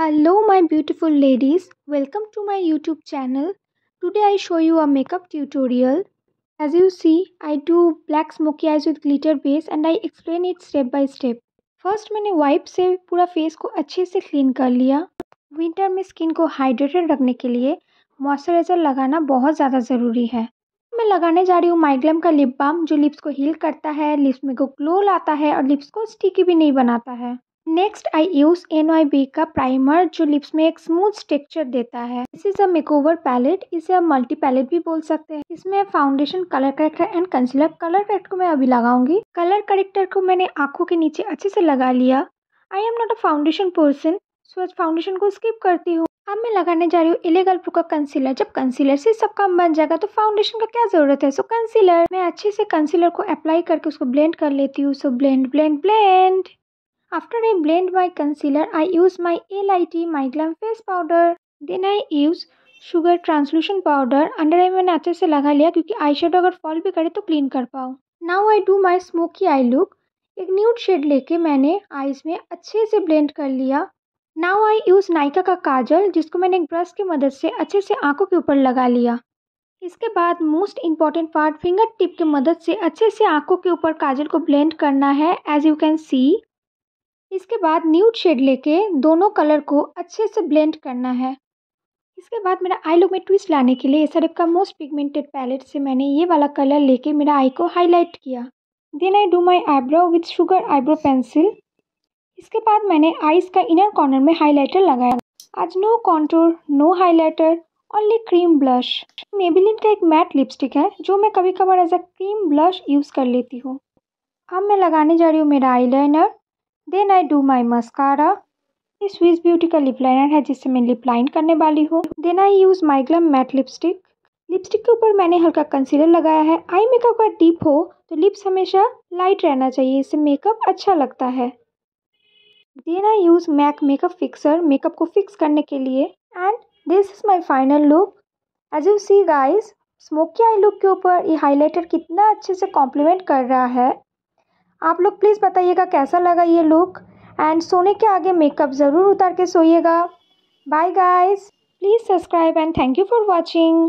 hello my beautiful ladies welcome to my youtube channel today i show you a makeup tutorial as you see i do black smoky eyes with glitter base and i explain it step by step first मैंने wipe से पूरा face को अच्छे से clean कर लिया winter में skin को हाइड्रेटेड रखने के लिए मॉइस्चराइज़र लगाना बहुत ज़्यादा ज़रूरी है मैं लगाने जा रही हूँ माइग्लम का लिप बाम जो लिप्स को हील करता है लिप्स में को ग्लो लाता है और लिप्स को स्टिकी भी नहीं बनाता है next I use N I B का प्राइमर जो लिप्स में एक स्मूथ टेक्सचर देता है this is a makeover palette इसे आप मल्टी पैलेट भी बोल सकते हैं इसमें foundation colour corrector and concealer colour corrector को मैं अभी लगाऊंगी कलर करेक्टर को मैंने आंखों के नीचे अच्छे से लगा लिया I am not a foundation person so आज फाउंडेशन को स्किप करती हूँ अब मैं लगाने जा रही हूँ इलेगल प्रो का कंसीलर जब कंसीलर से सब काम बन जाएगा तो फाउंडेशन का क्या जरूरत है सो कंसीलर मैं अच्छे से कंसीलर को अप्लाई करके उसको ब्लेंड कर लेती हूँ so blend blend blend After I blend my concealer, I use my LIT My Glam Face Powder. Then I use sugar translucent powder under eye मैंने अच्छे से लगा लिया क्योंकि आई शेड अगर फॉल भी करे तो क्लीन कर पाओ now I do my smoky eye look एक न्यूट शेड लेके मैंने आईज में अच्छे से ब्लेंड कर लिया नाउ आई यूज़ नाइका का काजल जिसको मैंने एक ब्रश की मदद से अच्छे से आंखों के ऊपर लगा लिया इसके बाद most important part finger tip की मदद से अच्छे से आंखों के ऊपर काजल को ब्लेंड करना है एज यू कैन सी इसके बाद न्यूट शेड लेके दोनों कलर को अच्छे से ब्लेंड करना है इसके बाद मेरा आई लुक में ट्विस्ट लाने के लिए एस का मोस्ट पिगमेंटेड पैलेट से मैंने ये वाला कलर लेके मेरा आई को हाईलाइट किया then I do my eyebrow with sugar eyebrow pencil इसके बाद मैंने आईज का इनर कॉर्नर में हाईलाइटर लगाया आज no contour no highlighter only cream blush Maybelline का एक मैट लिपस्टिक है जो मैं कभी कभार as a cream blush use कर लेती हूँ अब मैं लगाने जा रही हूँ मेरा eyeliner then I do my mascara ये स्विस ब्यूटी का लिप लाइनर है जिससे मैं लिप लाइन करने वाली हूँ then I use my glam matte lipstick lipstick के ऊपर मैंने हल्का कंसीलर लगाया है आई मेकअप का डीप हो तो लिप्स हमेशा लाइट रहना चाहिए इससे मेकअप अच्छा लगता है then I use MAC makeup fixer makeup को फिक्स करने के लिए and this is my final look as you see guys smoky eye look के ऊपर ये हाईलाइटर कितना अच्छे से कॉम्प्लीमेंट कर रहा है आप लोग प्लीज़ बताइएगा कैसा लगा ये लुक एंड सोने के आगे मेकअप ज़रूर उतार के सोइएगा bye guys please subscribe and thank you for watching